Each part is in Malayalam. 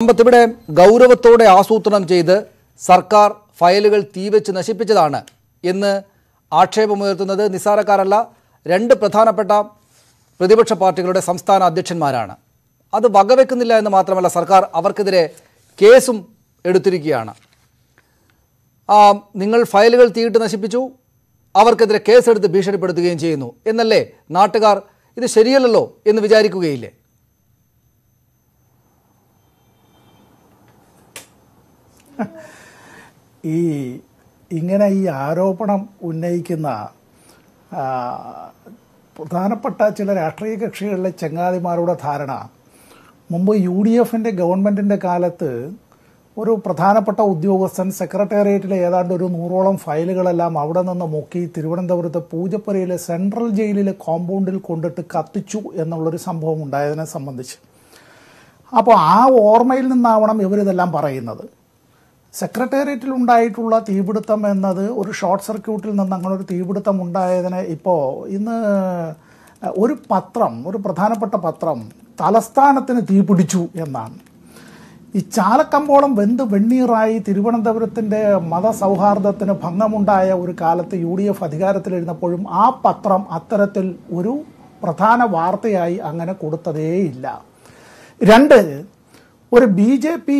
സമ്പത്തിവിടെ ഗൗരവത്തോടെ ആസൂത്രണം ചെയ്ത് സർക്കാർ ഫയലുകൾ തീവച്ച് നശിപ്പിച്ചതാണ് എന്ന് ആക്ഷേപമുയർത്തുന്നത് നിസ്സാരക്കാരല്ല രണ്ട് പ്രധാനപ്പെട്ട പ്രതിപക്ഷ പാർട്ടികളുടെ സംസ്ഥാന അധ്യക്ഷന്മാരാണ് അത് വകവെക്കുന്നില്ല എന്ന് മാത്രമല്ല സർക്കാർ അവർക്കെതിരെ കേസും എടുത്തിരിക്കുകയാണ് നിങ്ങൾ ഫയലുകൾ തീയിട്ട് നശിപ്പിച്ചു അവർക്കെതിരെ കേസെടുത്ത് ഭീഷണിപ്പെടുത്തുകയും ചെയ്യുന്നു എന്നല്ലേ നാട്ടുകാർ ഇത് ശരിയല്ലല്ലോ എന്ന് വിചാരിക്കുകയില്ലേ ഈ ഇങ്ങനെ ഈ ആരോപണം ഉന്നയിക്കുന്ന പ്രധാനപ്പെട്ട ചില രാഷ്ട്രീയ കക്ഷികളിലെ ചങ്ങാതിമാരുടെ ധാരണ മുമ്പ് യു ഡി എഫിൻ്റെ ഗവൺമെൻറ്റിൻ്റെ കാലത്ത് ഒരു പ്രധാനപ്പെട്ട ഉദ്യോഗസ്ഥൻ സെക്രട്ടേറിയറ്റിലെ ഏതാണ്ട് ഒരു നൂറോളം ഫയലുകളെല്ലാം അവിടെ നിന്ന് മുക്കി തിരുവനന്തപുരത്ത് പൂജപ്പുരയിലെ സെൻട്രൽ ജയിലിലെ കോമ്പൗണ്ടിൽ കൊണ്ടിട്ട് കത്തിച്ചു എന്നുള്ളൊരു സംഭവം ഉണ്ടായതിനെ സംബന്ധിച്ച് അപ്പോൾ ആ ഓർമ്മയിൽ നിന്നാവണം ഇവരിതെല്ലാം പറയുന്നത് സെക്രട്ടേറിയറ്റിൽ ഉണ്ടായിട്ടുള്ള തീപിടുത്തം എന്നത് ഒരു ഷോർട്ട് സർക്യൂട്ടിൽ നിന്ന് അങ്ങനെ ഒരു തീപിടുത്തം ഉണ്ടായതിനെ ഇപ്പോൾ ഇന്ന് ഒരു പത്രം ഒരു പ്രധാനപ്പെട്ട പത്രം തലസ്ഥാനത്തിന് തീപിടിച്ചു എന്നാണ് ഈ ചാലക്കമ്പോളം വെന്ത് വെണ്ണീറായി തിരുവനന്തപുരത്തിൻ്റെ മതസൗഹാർദ്ദത്തിന് ഭംഗമുണ്ടായ ഒരു കാലത്ത് യു ഡി എഫ് അധികാരത്തിലിരുന്നപ്പോഴും ആ പത്രം അത്തരത്തിൽ ഒരു പ്രധാന വാർത്തയായി അങ്ങനെ കൊടുത്തതേയില്ല രണ്ട് ഒരു ബി ജെ പി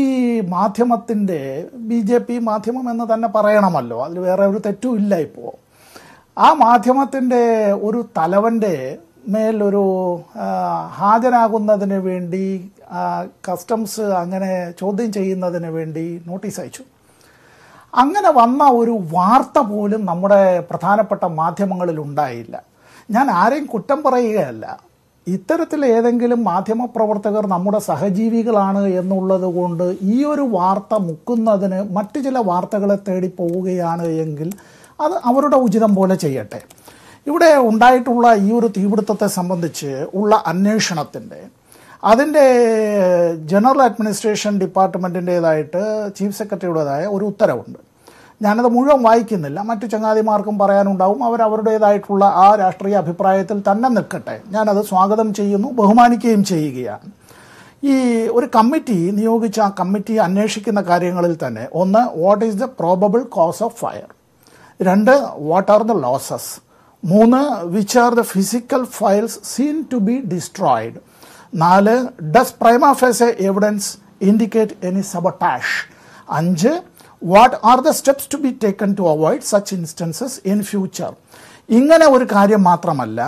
മാധ്യമത്തിൻ്റെ ബി ജെ പി മാധ്യമം എന്ന് തന്നെ പറയണമല്ലോ അതിൽ വേറെ ഒരു തെറ്റും ഇല്ല ഇപ്പോൾ ആ മാധ്യമത്തിൻ്റെ ഒരു തലവൻ്റെ മേലൊരു ഹാജരാകുന്നതിന് വേണ്ടി കസ്റ്റംസ് അങ്ങനെ ചോദ്യം ചെയ്യുന്നതിന് വേണ്ടി നോട്ടീസ് അയച്ചു അങ്ങനെ വന്ന ഒരു വാർത്ത പോലും നമ്മുടെ പ്രധാനപ്പെട്ട മാധ്യമങ്ങളിൽ ഉണ്ടായില്ല ഞാൻ ആരെയും കുറ്റം പറയുകയല്ല ഇത്തരത്തിൽ ഏതെങ്കിലും മാധ്യമപ്രവർത്തകർ നമ്മുടെ സഹജീവികളാണ് എന്നുള്ളത് കൊണ്ട് ഈ ഒരു വാർത്ത മുക്കുന്നതിന് മറ്റു ചില വാർത്തകളെ തേടി പോവുകയാണ് എങ്കിൽ അത് അവരുടെ ഉചിതം പോലെ ചെയ്യട്ടെ ഇവിടെ ഉണ്ടായിട്ടുള്ള ഈ ഒരു തീപിടുത്തത്തെ സംബന്ധിച്ച് ഉള്ള അന്വേഷണത്തിൻ്റെ അതിൻ്റെ ജനറൽ അഡ്മിനിസ്ട്രേഷൻ ഡിപ്പാർട്ട്മെൻറ്റിൻ്റേതായിട്ട് ചീഫ് സെക്രട്ടറിയുടേതായ ഒരു ഉത്തരവുണ്ട് ഞാനത് മുഴുവൻ വായിക്കുന്നില്ല മറ്റു ചങ്ങാതിമാർക്കും പറയാനുണ്ടാവും അവരുടേതായിട്ടുള്ള ആ രാഷ്ട്രീയ അഭിപ്രായത്തിൽ തന്നെ നിൽക്കട്ടെ ഞാനത് സ്വാഗതം ചെയ്യുന്നു ബഹുമാനിക്കുകയും ചെയ്യുകയാണ് ഈ ഒരു കമ്മിറ്റി നിയോഗിച്ച ആ കമ്മിറ്റി അന്വേഷിക്കുന്ന കാര്യങ്ങളിൽ തന്നെ ഒന്ന് what is the probable cause of fire രണ്ട് വാട്ട് ആർ ദ ലോസസ് മൂന്ന് which are the physical files seen to be destroyed നാല് does prima facie evidence indicate any sabotage അഞ്ച് what are the steps to be taken to avoid such instances in future ഇങ്ങനെ ഒരു കാര്യം മാത്രമല്ല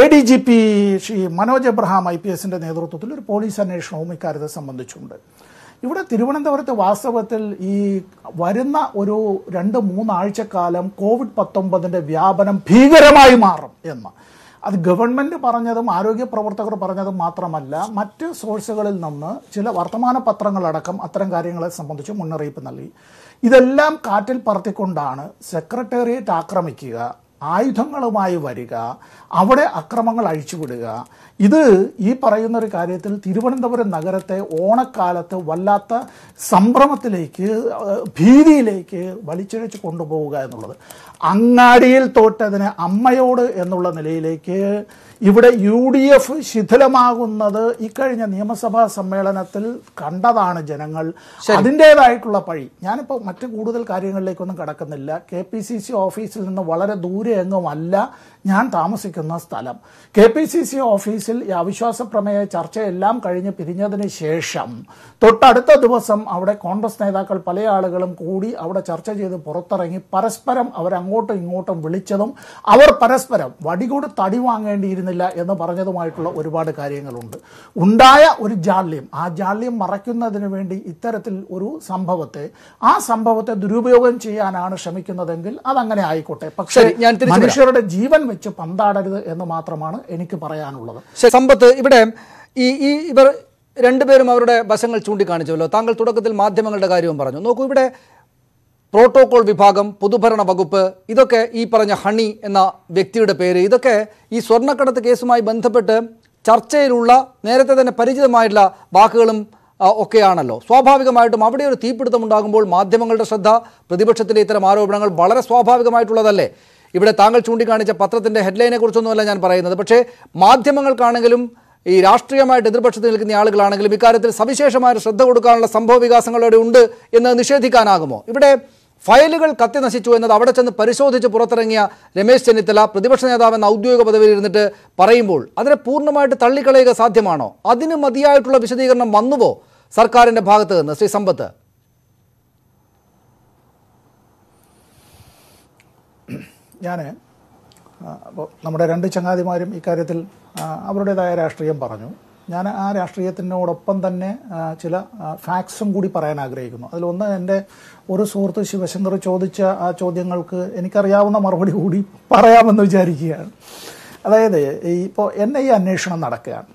A D G P Shri Manoj Abraham I P എസിന്റെ നേതൃത്വത്തിൽ ഒരു പോലീസ് അന്വേഷണവും ഇക്കാര്യത്തെ സംബന്ധിച്ചുണ്ട് ഇവിടെ തിരുവനന്തപുരത്ത് വാസ്തവത്തിൽ ഈ വരുന്ന ഒരു രണ്ട് മൂന്നാഴ്ചക്കാലം കോവിഡ് പത്തൊമ്പതിന്റെ വ്യാപനം ഭീകരമായി മാറും എന്ന് അത് ഗവൺമെൻറ് പറഞ്ഞതും ആരോഗ്യ പ്രവർത്തകർ പറഞ്ഞതും മാത്രമല്ല മറ്റ് സോഴ്സുകളിൽ നിന്ന് ചില വർത്തമാന പത്രങ്ങളടക്കം അത്തരം കാര്യങ്ങളെ സംബന്ധിച്ച് മുന്നറിയിപ്പ് നൽകി ഇതെല്ലാം കാറ്റിൽ പറത്തിക്കൊണ്ടാണ് സെക്രട്ടേറിയറ്റ് ആക്രമിക്കുക ആയുധങ്ങളുമായി വരിക അവിടെ അക്രമങ്ങൾ അഴിച്ചുവിടുക ഇത് ഈ പറയുന്ന ഒരു കാര്യത്തിൽ തിരുവനന്തപുരം നഗരത്തെ ഓണക്കാലത്ത് വല്ലാത്ത സംഭ്രമത്തിലേക്ക് ഭീതിയിലേക്ക് വലിച്ചിഴച്ച് കൊണ്ടുപോവുക എന്നുള്ളത് അങ്ങാടിയിൽ തോറ്റതിന് അമ്മയോട് എന്നുള്ള നിലയിലേക്ക് ഇവിടെ യു ഡി എഫ് ശിഥിലമാകുന്നത് ഇക്കഴിഞ്ഞ നിയമസഭാ സമ്മേളനത്തിൽ കണ്ടതാണ് ജനങ്ങൾ അതിൻ്റെതായിട്ടുള്ള പഴി ഞാനിപ്പോൾ മറ്റ് കൂടുതൽ കാര്യങ്ങളിലേക്കൊന്നും കടക്കുന്നില്ല കെ പി സി സി ഓഫീസിൽ നിന്ന് വളരെ ദൂരെ എങ്ങുമല്ല ഞാൻ താമസിക്കുന്ന സ്ഥലം കെ പി സി സി ഓഫീസിൽ കേസിൽ അവിശ്വാസ പ്രമേയ ചർച്ചയെല്ലാം കഴിഞ്ഞ് പിരിഞ്ഞതിന് ശേഷം തൊട്ടടുത്ത ദിവസം അവിടെ കോൺഗ്രസ് നേതാക്കൾ പല ആളുകളും കൂടി അവിടെ ചർച്ച ചെയ്ത് പുറത്തിറങ്ങി പരസ്പരം അവരങ്ങോട്ടും ഇങ്ങോട്ടും വിളിച്ചതും അവർ പരസ്പരം വടികൂട് തടി വാങ്ങേണ്ടിയിരുന്നില്ല എന്ന് പറഞ്ഞതുമായിട്ടുള്ള ഒരുപാട് കാര്യങ്ങളുണ്ട് ഉണ്ടായ ഒരു ജാള്യം ആ ജാള്യം മറയ്ക്കുന്നതിന് വേണ്ടി ഇത്തരത്തിൽ ഒരു സംഭവത്തെ ആ സംഭവത്തെ ദുരുപയോഗം ചെയ്യാനാണ് ശ്രമിക്കുന്നതെങ്കിൽ അതങ്ങനെ ആയിക്കോട്ടെ പക്ഷേ മനുഷ്യരുടെ ജീവൻ വെച്ച് പന്താടരുത് എന്ന് മാത്രമാണ് എനിക്ക് പറയാനുള്ളത് സമ്പത്ത് ഇവിടെ ഈ ഈ ഇവർ രണ്ടുപേരും അവരുടെ വശങ്ങൾ ചൂണ്ടിക്കാണിച്ചുവല്ലോ താങ്കൾ തുടക്കത്തിൽ മാധ്യമങ്ങളുടെ കാര്യവും പറഞ്ഞു നോക്കൂ ഇവിടെ പ്രോട്ടോകോൾ വിഭാഗം പൊതുഭരണ വകുപ്പ് ഇതൊക്കെ ഈ പറഞ്ഞ ഹണി എന്ന വ്യക്തിയുടെ പേര് ഇതൊക്കെ ഈ സ്വർണ്ണക്കടത്ത് കേസുമായി ബന്ധപ്പെട്ട് ചർച്ചയിലുള്ള നേരത്തെ തന്നെ പരിചിതമായിട്ടുള്ള വാക്കുകളും ഒക്കെയാണല്ലോ സ്വാഭാവികമായിട്ടും അവിടെ ഒരു തീപിടുത്തം ഉണ്ടാകുമ്പോൾ മാധ്യമങ്ങളുടെ ശ്രദ്ധ പ്രതിപക്ഷത്തിലെ ഇത്തരം ആരോപണങ്ങൾ വളരെ സ്വാഭാവികമായിട്ടുള്ളതല്ലേ ഇവിടെ താങ്കൾ ചൂണ്ടിക്കാണിച്ച പത്രത്തിൻ്റെ ഹെഡ്ലൈനെ കുറിച്ചൊന്നുമല്ല ഞാൻ പറയുന്നത് പക്ഷേ മാധ്യമങ്ങൾക്കാണെങ്കിലും ഈ രാഷ്ട്രീയമായിട്ട് എതിർപക്ഷത്ത് നിൽക്കുന്ന ആളുകളാണെങ്കിലും ഇക്കാര്യത്തിൽ സവിശേഷമായ ശ്രദ്ധ കൊടുക്കാനുള്ള സംഭവ അവിടെ ഉണ്ട് എന്ന് നിഷേധിക്കാനാകുമോ ഇവിടെ ഫയലുകൾ കത്തി നശിച്ചു എന്നത് അവിടെ ചെന്ന് പരിശോധിച്ച് പുറത്തിറങ്ങിയ രമേശ് ചെന്നിത്തല പ്രതിപക്ഷ എന്ന ഔദ്യോഗിക പദവിയിൽ ഇരുന്നിട്ട് പറയുമ്പോൾ അതിനെ പൂർണ്ണമായിട്ട് തള്ളിക്കളയുക സാധ്യമാണോ അതിന് മതിയായിട്ടുള്ള വിശദീകരണം വന്നുവോ സർക്കാരിൻ്റെ ഭാഗത്ത് നിന്ന് ശ്രീ സമ്പത്ത് ഞാൻ അപ്പോൾ നമ്മുടെ രണ്ട് ചങ്ങാതിമാരും ഇക്കാര്യത്തിൽ അവരുടേതായ രാഷ്ട്രീയം പറഞ്ഞു ഞാൻ ആ രാഷ്ട്രീയത്തിനോടൊപ്പം തന്നെ ചില ഫാക്ട്സും കൂടി പറയാൻ ആഗ്രഹിക്കുന്നു അതിലൊന്ന് എൻ്റെ ഒരു സുഹൃത്ത് ശിവശങ്കർ ചോദിച്ച ആ ചോദ്യങ്ങൾക്ക് എനിക്കറിയാവുന്ന മറുപടി കൂടി പറയാമെന്ന് വിചാരിക്കുകയാണ് അതായത് ഇപ്പോൾ എൻ ഐ അന്വേഷണം നടക്കുകയാണ്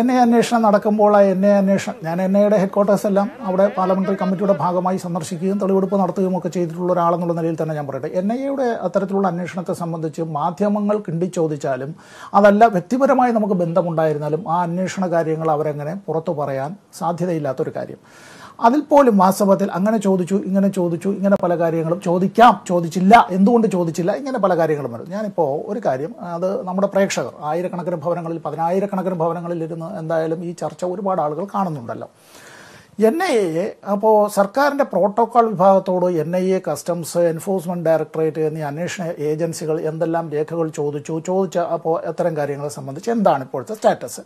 എൻ ഐ അന്വേഷണം നടക്കുമ്പോൾ ആ എൻ ഐ അന്വേഷണം ഞാൻ എൻ ഐയുടെ ഹെഡ്ക്വാർട്ടേഴ്സ് എല്ലാം അവിടെ പാർലമെന്ററി കമ്മിറ്റിയുടെ ഭാഗമായി സന്ദർശിക്കുകയും തെളിവെടുപ്പ് നടത്തുകയും ഒക്കെ ചെയ്തിട്ടുള്ള ഒരാളെന്നുള്ള നിലയിൽ തന്നെ ഞാൻ പറയട്ടെ എൻ യുടെ അത്തരത്തിലുള്ള അന്വേഷണത്തെ സംബന്ധിച്ച് മാധ്യമങ്ങൾ കിണ്ടിച്ചോദിച്ചാലും അതല്ല വ്യക്തിപരമായി നമുക്ക് ബന്ധമുണ്ടായിരുന്നാലും ആ അന്വേഷണ കാര്യങ്ങൾ അവരെങ്ങനെ പുറത്തു പറയാൻ സാധ്യതയില്ലാത്തൊരു കാര്യം അതിൽ പോലും വാസ്തവത്തിൽ അങ്ങനെ ചോദിച്ചു ഇങ്ങനെ ചോദിച്ചു ഇങ്ങനെ പല കാര്യങ്ങളും ചോദിക്കാം ചോദിച്ചില്ല എന്തുകൊണ്ട് ചോദിച്ചില്ല ഇങ്ങനെ പല കാര്യങ്ങളും വരും ഞാനിപ്പോൾ ഒരു കാര്യം അത് നമ്മുടെ പ്രേക്ഷകർ ആയിരക്കണക്കിന് ഭവനങ്ങളിൽ പതിനായിരക്കണക്കിന് ഭവനങ്ങളിൽ ഇരുന്ന് എന്തായാലും ഈ ചർച്ച ഒരുപാട് ആളുകൾ കാണുന്നുണ്ടല്ലോ എൻ ഐ എ അപ്പോൾ സർക്കാരിൻ്റെ പ്രോട്ടോകോൾ വിഭാഗത്തോട് N I A customs enforcement directorate എന്നീ അന്വേഷണ ഏജൻസികൾ എന്തെല്ലാം രേഖകൾ ചോദിച്ചു ചോദിച്ച അപ്പോൾ അത്തരം കാര്യങ്ങളെ സംബന്ധിച്ച് എന്താണ് ഇപ്പോഴത്തെ സ്റ്റാറ്റസ്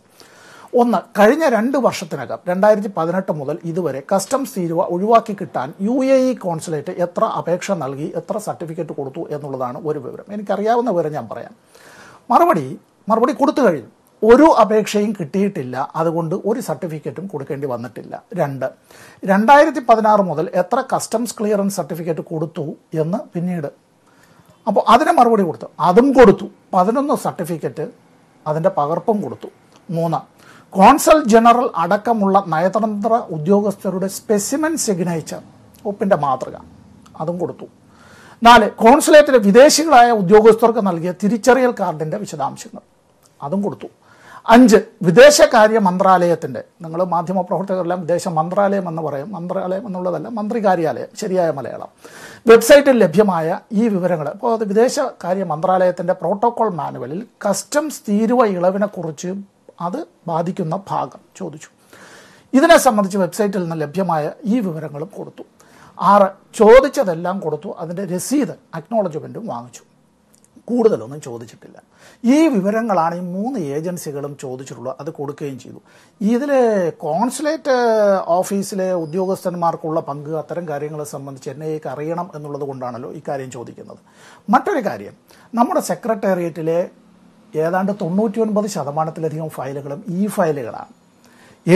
ഒന്ന് കഴിഞ്ഞ രണ്ട് വർഷത്തിനകം രണ്ടായിരത്തി പതിനെട്ട് മുതൽ ഇതുവരെ കസ്റ്റംസ് തീരുവ ഒഴിവാക്കി കിട്ടാൻ യു എ ഇ കോൺസുലേറ്റ് എത്ര അപേക്ഷ നൽകി എത്ര സർട്ടിഫിക്കറ്റ് കൊടുത്തു എന്നുള്ളതാണ് ഒരു വിവരം എനിക്കറിയാവുന്ന വിവരം ഞാൻ പറയാം മറുപടി മറുപടി കൊടുത്തു കഴിഞ്ഞു ഒരു അപേക്ഷയും കിട്ടിയിട്ടില്ല അതുകൊണ്ട് ഒരു സർട്ടിഫിക്കറ്റും കൊടുക്കേണ്ടി വന്നിട്ടില്ല രണ്ട് രണ്ടായിരത്തി പതിനാറ് മുതൽ എത്ര കസ്റ്റംസ് ക്ലിയറൻസ് സർട്ടിഫിക്കറ്റ് കൊടുത്തു എന്ന് പിന്നീട് അപ്പോൾ അതിന് മറുപടി കൊടുത്തു അതും കൊടുത്തു പതിനൊന്ന് സർട്ടിഫിക്കറ്റ് അതിൻ്റെ പകർപ്പും കൊടുത്തു മൂന്ന് കോൺസൽ ജനറൽ അടക്കമുള്ള നയതന്ത്ര ഉദ്യോഗസ്ഥരുടെ സ്പെസിമെൻ സിഗ്നേച്ചർ ഒപ്പിൻ്റെ മാതൃക അതും കൊടുത്തു നാല് കോൺസുലേറ്റിലെ വിദേശികളായ ഉദ്യോഗസ്ഥർക്ക് നൽകിയ തിരിച്ചറിയൽ കാർഡിൻ്റെ വിശദാംശങ്ങൾ അതും കൊടുത്തു അഞ്ച് വിദേശകാര്യ മന്ത്രാലയത്തിൻ്റെ നിങ്ങൾ പ്രവർത്തകരെല്ലാം വിദേശ മന്ത്രാലയം എന്ന് പറയും മന്ത്രാലയം എന്നുള്ളതല്ല മന്ത്രി കാര്യാലയം ശരിയായ മലയാളം വെബ്സൈറ്റിൽ ലഭ്യമായ ഈ വിവരങ്ങൾ ഇപ്പോൾ വിദേശകാര്യ മന്ത്രാലയത്തിൻ്റെ പ്രോട്ടോകോൾ മാനുവലിൽ കസ്റ്റംസ് തീരുവ ഇളവിനെക്കുറിച്ച് അത് ബാധിക്കുന്ന ഭാഗം ചോദിച്ചു ഇതിനെ സംബന്ധിച്ച് വെബ്സൈറ്റിൽ നിന്ന് ലഭ്യമായ ഈ വിവരങ്ങളും കൊടുത്തു ആറ് ചോദിച്ചതെല്ലാം കൊടുത്തു അതിൻ്റെ രസീത് അക്നോളജ്മെൻറ്റും വാങ്ങിച്ചു കൂടുതലൊന്നും ചോദിച്ചിട്ടില്ല ഈ വിവരങ്ങളാണ് ഈ മൂന്ന് ഏജൻസികളും ചോദിച്ചിട്ടുള്ളത് അത് കൊടുക്കുകയും ചെയ്തു ഇതിൽ കോൺസുലേറ്റ് ഓഫീസിലെ ഉദ്യോഗസ്ഥന്മാർക്കുള്ള പങ്ക് അത്തരം കാര്യങ്ങളെ സംബന്ധിച്ച് എൻ ഐക്ക് അറിയണം എന്നുള്ളത് കൊണ്ടാണല്ലോ ഇക്കാര്യം ചോദിക്കുന്നത് മറ്റൊരു കാര്യം നമ്മുടെ സെക്രട്ടേറിയറ്റിലെ ഏതാണ്ട് തൊണ്ണൂറ്റി ഒൻപത് ശതമാനത്തിലധികം ഫയലുകളും ഈ ഫയലുകളാണ്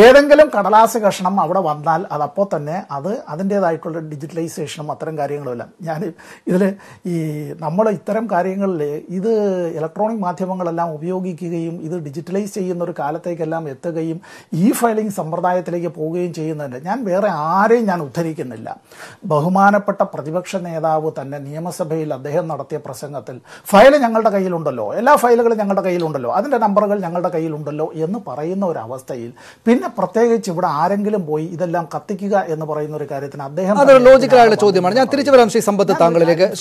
ഏതെങ്കിലും കടലാസ് കഷണം അവിടെ വന്നാൽ അതപ്പോൾ തന്നെ അത് അതിൻ്റേതായിട്ടുള്ള ഡിജിറ്റലൈസേഷനും അത്തരം കാര്യങ്ങളുമെല്ലാം ഞാൻ ഇതിൽ ഈ നമ്മൾ ഇത്തരം കാര്യങ്ങളിൽ ഇത് ഇലക്ട്രോണിക് മാധ്യമങ്ങളെല്ലാം ഉപയോഗിക്കുകയും ഇത് ഡിജിറ്റലൈസ് ചെയ്യുന്ന ഒരു കാലത്തേക്കെല്ലാം എത്തുകയും ഈ ഫയലിംഗ് സമ്പ്രദായത്തിലേക്ക് പോവുകയും ചെയ്യുന്നുണ്ട് ഞാൻ വേറെ ആരെയും ഞാൻ ഉദ്ധരിക്കുന്നില്ല ബഹുമാനപ്പെട്ട പ്രതിപക്ഷ നേതാവ് തന്നെ നിയമസഭയിൽ അദ്ദേഹം നടത്തിയ പ്രസംഗത്തിൽ ഫയൽ ഞങ്ങളുടെ കയ്യിലുണ്ടല്ലോ എല്ലാ ഫയലുകളും ഞങ്ങളുടെ കയ്യിലുണ്ടല്ലോ അതിൻ്റെ നമ്പറുകൾ ഞങ്ങളുടെ കയ്യിലുണ്ടല്ലോ എന്ന് പറയുന്ന ഒരു അവസ്ഥയിൽ പിന്നെ പ്രത്യേകിച്ച് ഇവിടെ ആരെങ്കിലും പോയി ഇതെല്ലാം കത്തിക്കുക എന്ന് പറയുന്ന ഒരു കാര്യത്തിന് അദ്ദേഹം ലോജിക്കലായുള്ള ചോദ്യമാണ് ഞാൻ തിരിച്ചു വരാം ശ്രീ സമ്പത്ത് താങ്കളിലേക്ക്